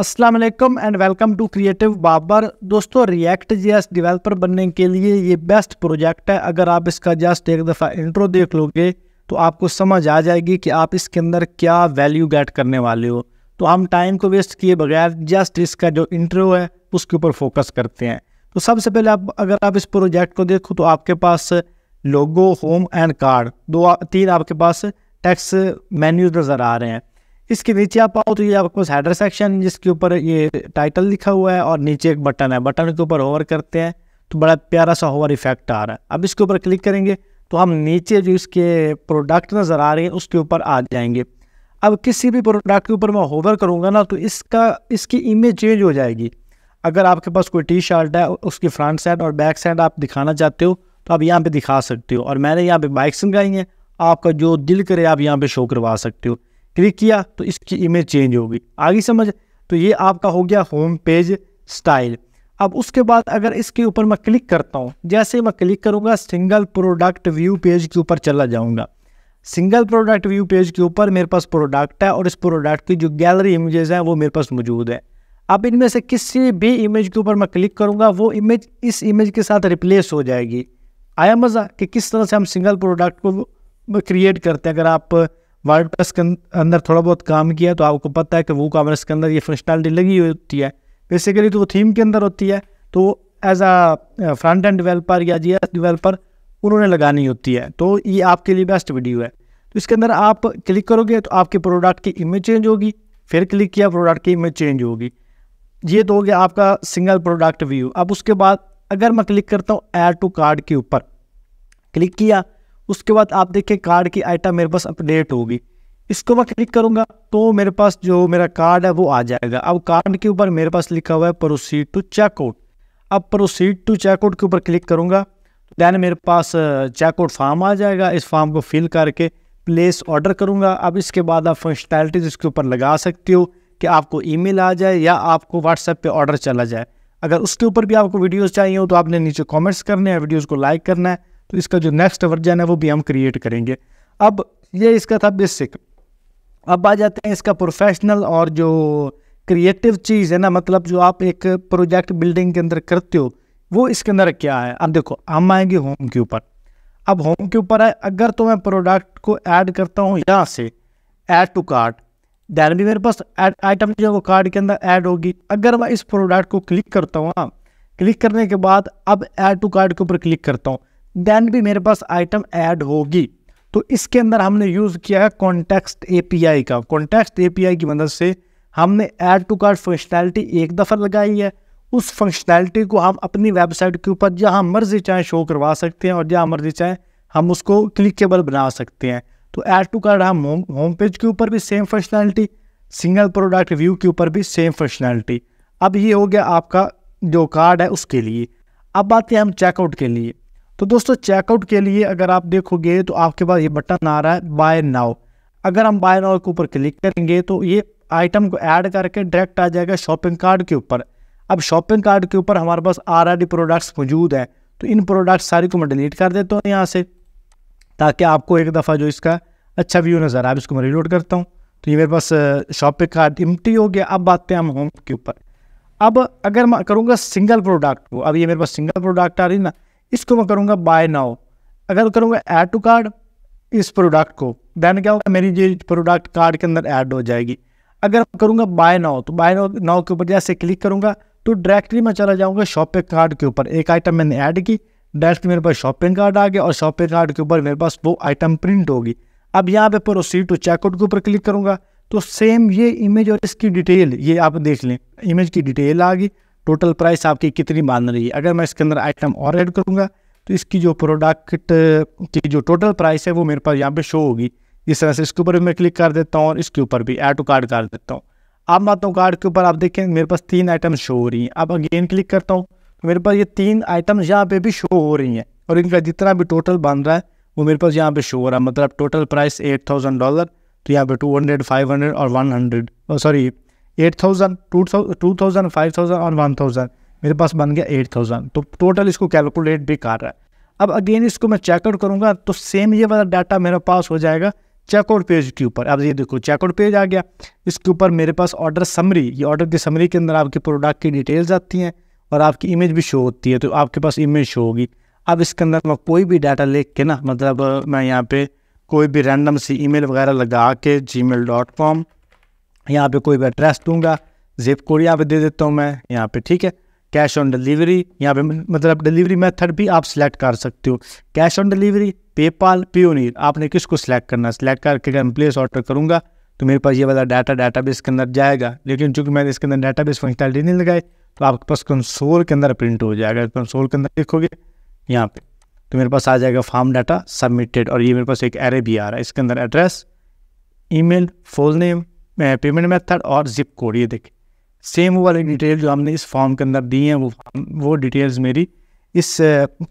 अस्सलाम वालेकुम and welcome to creative Babar दोस्तों रिएक्ट एस डिवेलपर बनने के लिए ये बेस्ट प्रोजेक्ट है अगर आप इसका जस्ट एक दफ़ा इंट्रो देख लोगे तो आपको समझ आ जाएगी कि आप इसके अंदर क्या वैल्यू गेट करने वाले हो तो हम टाइम को वेस्ट किए बगैर जस्ट इसका जो इंट्रो है उसके ऊपर फोकस करते हैं तो सबसे पहले आप अगर आप इस प्रोजेक्ट को देखो तो आपके पास लोगो होम एंड कार्ड दो तीन आपके पास टैक्स मेन्यूज नज़र आ रहे हैं इसके नीचे आप आओ तो ये आपके पास हेडर सेक्शन जिसके ऊपर ये टाइटल लिखा हुआ है और नीचे एक बटन है बटन के ऊपर होवर करते हैं तो बड़ा प्यारा सा होवर इफेक्ट आ रहा है अब इसके ऊपर क्लिक करेंगे तो हम नीचे जो इसके प्रोडक्ट नज़र आ रहे हैं उसके ऊपर आ जाएंगे अब किसी भी प्रोडक्ट के ऊपर मैं होवर करूँगा ना तो इसका इसकी इमेज चेंज हो जाएगी अगर आपके पास कोई टी शर्ट है उसकी फ्रंट साइड और बैक साइड आप दिखाना चाहते हो तो आप यहाँ पर दिखा सकते हो और मैंने यहाँ पर बाइक्स लगाई हैं आपका जो दिल करे आप यहाँ पर शो करवा सकते हो क्लिक किया तो इसकी इमेज चेंज होगी आगे समझ तो ये आपका हो गया होम पेज स्टाइल अब उसके बाद अगर इसके ऊपर मैं क्लिक करता हूँ जैसे मैं क्लिक करूँगा सिंगल प्रोडक्ट व्यू पेज के ऊपर चला जाऊँगा सिंगल प्रोडक्ट व्यू पेज के ऊपर मेरे पास प्रोडक्ट है और इस प्रोडक्ट की जो गैलरी इमेजेस हैं वो मेरे पास मौजूद है अब इनमें से किसी भी इमेज के ऊपर मैं क्लिक करूँगा वो इमेज इस इमेज के साथ रिप्लेस हो जाएगी आया मज़ा कि किस तरह से हम सिंगल प्रोडक्ट को क्रिएट करते हैं अगर आप वर्ड प्रेस के अं-, अंदर थोड़ा बहुत काम किया तो आपको पता है कि वो कॉमर्स के अंदर ये फंक्शनलिटी लगी हुई होती है बेसिकली तो वो थीम के अंदर होती है तो as a front end developer या जी डेवलपर उन्होंने लगानी होती है तो ये आपके लिए बेस्ट वीडियो है तो इसके अंदर आप क्लिक करोगे तो आपके प्रोडक्ट की इमेज चेंज होगी फिर क्लिक किया प्रोडक्ट की इमेज चेंज होगी ये तो हो गया आपका सिंगल प्रोडक्ट व्यू अब उसके बाद अगर मैं क्लिक करता हूँ ऐड टू कार्ड के ऊपर क्लिक किया उसके बाद आप देखिए कार्ड की आइटम मेरे पास अपडेट होगी इसको मैं क्लिक करूंगा तो मेरे पास जो मेरा कार्ड है वो आ जाएगा अब कार्ड के ऊपर मेरे पास लिखा हुआ है प्रोसीड टू चेकआउट अब प्रोसीड टू चेकआउट के ऊपर क्लिक करूंगा देन मेरे पास चेकआउट फार्म आ जाएगा इस फार्म को फिल करके प्लेस ऑर्डर करूंगा अब इसके बाद आप फंक्शनैलिटीज इसके ऊपर लगा सकते हो कि आपको मेल आ जाए या आपको व्हाट्सएप पर ऑर्डर चला जाए अगर उसके ऊपर भी आपको वीडियोज़ चाहिए हो तो आपने नीचे कॉमेंट्स करने हैं वीडियोज़ को लाइक करना है तो इसका जो नेक्स्ट वर्जन है वो भी हम क्रिएट करेंगे अब ये इसका था बेसिक अब आ जाते हैं इसका प्रोफेशनल और जो क्रिएटिव चीज़ है ना मतलब जो आप एक प्रोजेक्ट बिल्डिंग के अंदर करते हो वो इसके अंदर क्या है अब देखो हम आएंगे होम के ऊपर अब होम के ऊपर है अगर तो मैं प्रोडक्ट को ऐड करता हूँ यहाँ से ऐड टू कार्ड दैन भी मेरे पास आइटम जो है वो कार्ड के अंदर ऐड होगी अगर मैं इस प्रोडक्ट को क्लिक करता हूँ क्लिक करने के बाद अब ऐड टू कार्ड के ऊपर क्लिक करता हूँ देन भी मेरे पास आइटम ऐड होगी तो इसके अंदर हमने यूज़ किया है कॉन्टेक्स्ट एपीआई का कॉन्टेक्स्ट एपीआई की मदद से हमने ऐड टू कार्ड फंक्शनैलिटी एक दफ़ा लगाई है उस फंक्शनैलिटी को हम अपनी वेबसाइट के ऊपर जहाँ मर्जी चाहें शो करवा सकते हैं और जहाँ मर्जी चाहें हम उसको क्लिकेबल बना सकते हैं तो ऐड टू कार्ड हम होम होम पेज के ऊपर भी same functionality single product view के ऊपर भी सेम फंक्शनैलिटी अब ये हो गया आपका जो कार्ड है उसके लिए अब आते हैं हम चेकआउट के लिए तो दोस्तों चेकआउट के लिए अगर आप देखोगे तो आपके पास ये बटन आ रहा है बाय नाव अगर हम बाय नाव के ऊपर क्लिक करेंगे तो ये आइटम को ऐड करके डायरेक्ट आ जाएगा शॉपिंग कार्ड के ऊपर अब शॉपिंग कार्ड के ऊपर हमारे पास आर प्रोडक्ट्स मौजूद हैं तो इन प्रोडक्ट्स सारी को मैं डिलीट कर देता हूँ यहाँ से ताकि आपको एक दफ़ा जो इसका अच्छा व्यू नज़र आए इसको मैं रिलोड करता हूँ तो ये मेरे पास शॉपिंग कार्ड इम्टी हो गया अब आते हैं हम होम के ऊपर अब अगर मैं करूँगा सिंगल प्रोडक्ट को अब ये मेरे पास सिंगल प्रोडक्ट आ रही ना इसको मैं करूँगा बाय नाउ अगर करूँगा ऐड टू कार्ड इस प्रोडक्ट को देन क्या होगा मेरी ये प्रोडक्ट कार्ड के अंदर ऐड हो जाएगी अगर करूँगा बाय नाउ तो बाय नाउ नाउ के ऊपर जैसे क्लिक करूँगा तो डायरेक्टली मैं चला जाऊँगा शॉपिंग कार्ड के ऊपर एक आइटम मैंने ऐड की डायरेक्टली मेरे पास शॉपिंग कार्ड आ गया और शॉपिंग कार्ड के ऊपर मेरे पास वो आइटम प्रिंट होगी अब यहाँ पे प्रोसीड टू चेकआउट के ऊपर क्लिक करूँगा तो सेम ये इमेज और इसकी डिटेल ये आप देख लें इमेज की डिटेल आ गई टोटल प्राइस आपकी कितनी बांध रही है अगर मैं इसके अंदर आइटम और ऐड करूँगा तो इसकी जो प्रोडक्ट की जो टोटल प्राइस है वो मेरे पास यहाँ पे शो होगी इस तरह से इसके ऊपर भी मैं क्लिक कर देता हूँ और इसके ऊपर भी ऐड टू कार्ड कर देता हूँ अब मैं तो हूँ कार्ड के ऊपर आप देखें मेरे पास तीन आइटम शो हो रही हैं अब अगेन क्लिक करता हूँ तो मेरे पास ये तीन आइटम यहाँ पे भी शो हो रही हैं और इनका जितना भी टोटल बन रहा है वो मेरे पास यहाँ पे शो हो रहा है मतलब total price eight thousand dollar तो यहाँ पे टू हंड्रेड फाइव हंड्रेड और one hundred sorry eight thousand two two thousand five thousand और वन थाउजेंड मेरे पास बन गया एट थाउजेंड तो टोटल इसको कैलकुलेट भी कर रहा है अब अगेन इसको मैं चेकआउट करूँगा तो सेम ये वाला डाटा मेरे पास हो जाएगा चेकआउट पेज के ऊपर अब ये देखो चेकआउट पेज आ गया इसके ऊपर मेरे पास ऑर्डर समरी ये ऑर्डर की समरी के अंदर आपके प्रोडक्ट की डिटेल्स आती हैं और आपकी इमेज भी शो होती है तो आपके पास इमेज शो होगी अब इसके अंदर मैं कोई भी डाटा लिख के ना मतलब मैं यहाँ पे कोई भी रैंडम सी ईमेल वगैरह लगा के जी मेल डॉट कॉम यहाँ पे कोई भी एड्रेस दूंगा जिप कोड यहाँ पे दे देता हूँ मैं यहाँ पे ठीक है कैश ऑन डिलीवरी यहाँ पे मतलब डिलीवरी मेथड भी आप सिलेक्ट कर सकते हो cash on delivery PayPal Payoneer आपने किसको सिलेक्ट करना सिलेक्ट करके अगर मैं प्लेस ऑर्डर करूँगा तो मेरे पास ये वाला डाटा डाटा बेस के अंदर जाएगा लेकिन चूंकि मैंने इसके अंदर डाटा बेस नहीं लगाई तो आपके पास कंसोल के अंदर प्रिंट हो जाएगा कंसोल के अंदर देखोगे यहाँ पे तो मेरे पास आ जाएगा फॉर्म डाटा सबमिटेड और ये मेरे पास एक एरे भी आ रहा है इसके अंदर address email full name payment method और जिप कोड ये देखें सेम वो वाली डिटेल हम्म। जो हमने इस फॉर्म के अंदर दी हैं वो वो डिटेल्स मेरी इस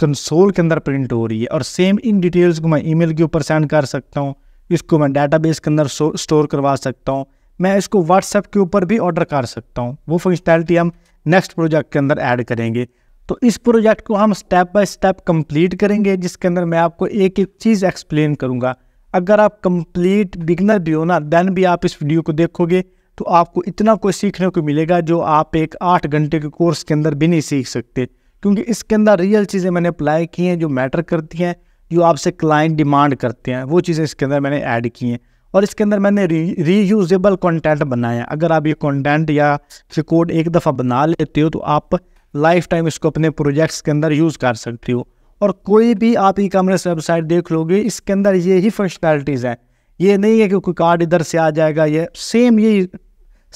कंसोल के अंदर प्रिंट हो रही है और सेम इन डिटेल्स को मैं ईमेल के ऊपर सेंड कर सकता हूँ इसको मैं डेटाबेस के अंदर स्टोर करवा सकता हूँ मैं इसको व्हाट्सएप के ऊपर भी ऑर्डर कर सकता हूँ वो फंक्शनैलिटी हम नेक्स्ट प्रोजेक्ट के अंदर ऐड करेंगे तो इस प्रोजेक्ट को हम स्टेप बाय स्टेप कंप्लीट करेंगे जिसके अंदर मैं आपको एक एक चीज़ एक्सप्लेन करूँगा अगर आप कंप्लीट बिगनर भी हो ना देन भी आप इस वीडियो को देखोगे तो आपको इतना कुछ सीखने को मिलेगा जो आप एक आठ घंटे के कोर्स के अंदर भी नहीं सीख सकते क्योंकि इसके अंदर रियल चीज़ें मैंने अप्लाई की हैं जो मैटर करती हैं जो आपसे क्लाइंट डिमांड करते हैं वो चीज़ें इसके अंदर मैंने ऐड की हैं और इसके अंदर मैंने री रीयूजेबल कॉन्टेंट बनाया अगर आप ये कॉन्टेंट या फिर कोड एक दफ़ा बना लेते हो तो आप लाइफ टाइम इसको अपने प्रोजेक्ट्स के अंदर यूज़ कर सकते हो और कोई भी आप ई कॉमर्स वेबसाइट देख लोगे इसके अंदर ये ही फंक्शनैलिटीज़ हैं ये नहीं है कि कोई कार्ड इधर से आ जाएगा ये सेम ये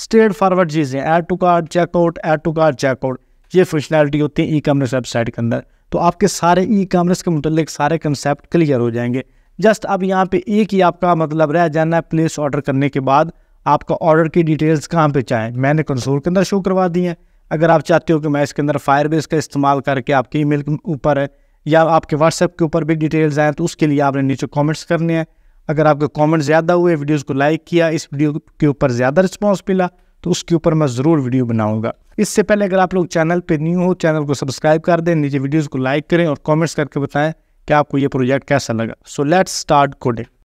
स्ट्रेट फॉरवर्ड चीज़ें add to card checkout add to card checkout ये फंक्शनैलिटी होती है ई कॉमर्स वेबसाइट के अंदर तो आपके सारे ई कॉमर्स के मतलब सारे कंसेप्ट क्लियर हो जाएंगे जस्ट अब यहाँ पे एक ही आपका मतलब रह जाना है प्लेस ऑर्डर करने के बाद आपका ऑर्डर की डिटेल्स कहाँ पे चाहें मैंने कंसोल के अंदर शो करवा दी हैं अगर आप चाहते हो कि मैं इसके अंदर फायरबेस का इस्तेमाल करके आपके ईमेल के ऊपर है या आपके व्हाट्सएप के ऊपर भी डिटेल्स आएँ तो उसके लिए आपने नीचे कॉमेंट्स करने हैं अगर आपके कॉमेंट्स ज़्यादा हुए वीडियोस को लाइक किया इस वीडियो के ऊपर ज़्यादा रिस्पॉन्स मिला तो उसके ऊपर मैं ज़रूर वीडियो बनाऊंगा इससे पहले अगर आप लोग चैनल पर न्यू हो चैनल को सब्सक्राइब कर दें नीचे वीडियोज़ को लाइक करें और कॉमेंट्स करके बताएँ कि आपको ये प्रोजेक्ट कैसा लगा सो लेट्स स्टार्ट कोडिंग